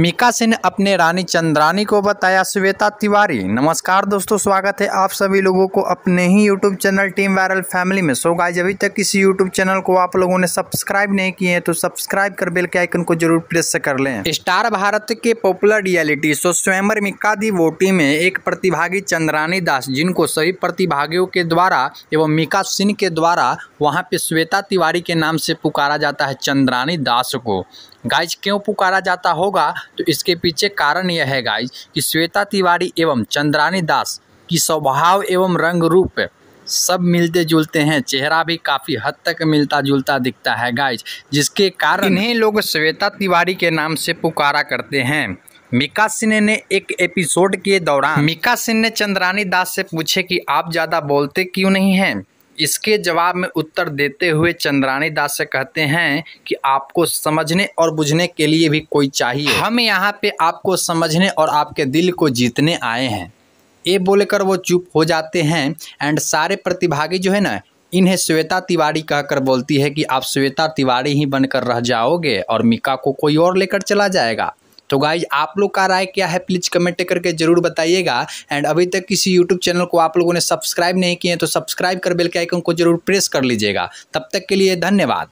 मीका सिंह अपने रानी चंद्रानी को बताया श्वेता तिवारी नमस्कार दोस्तों स्वागत है आप सभी लोगों को अपने ही YouTube channel team viral family में सो गाइज अभी तक किसी यूट्यूब चैनल को आप लोगों ने सब्सक्राइब नहीं किए हैं तो सब्सक्राइब कर बेल के आइकन को जरूर प्रेस कर लें स्टार भारत के पॉपुलर रियलिटी शो स्वयंवर मिक्का दी वोटी में एक प्रतिभागी चंद्रानी दास जिनको सभी प्रतिभागियों के द्वारा एवं मीका सिंह के द्वारा वहाँ पे श्वेता तिवारी के नाम से पुकारा जाता है चंद्रानी दास को गाइज क्यों पुकारा जाता होगा तो इसके पीछे कारण यह है गाइज कि श्वेता तिवारी एवं चंद्रानी दास की स्वभाव एवं रंग रूप सब मिलते जुलते हैं चेहरा भी काफ़ी हद तक मिलता जुलता दिखता है गाइज जिसके कारण इन्हें लोग श्वेता तिवारी के नाम से पुकारा करते हैं मिका सिन्हा ने एक एपिसोड के दौरान मिका सिन्ह ने चंद्रानी दास से पूछे कि आप ज़्यादा बोलते क्यों नहीं हैं इसके जवाब में उत्तर देते हुए चंद्राणी दास से कहते हैं कि आपको समझने और बुझने के लिए भी कोई चाहिए हम यहाँ पे आपको समझने और आपके दिल को जीतने आए हैं ये बोलकर वो चुप हो जाते हैं एंड सारे प्रतिभागी जो है ना इन्हें श्वेता तिवारी कहकर बोलती है कि आप श्वेता तिवारी ही बनकर रह जाओगे और मिका को कोई और लेकर चला जाएगा तो गाइज आप लोग का राय क्या है प्लीज़ कमेंट करके ज़रूर बताइएगा एंड अभी तक किसी यूट्यूब चैनल को आप लोगों ने सब्सक्राइब नहीं किए तो सब्सक्राइब कर बेल के आइकन को जरूर प्रेस कर लीजिएगा तब तक के लिए धन्यवाद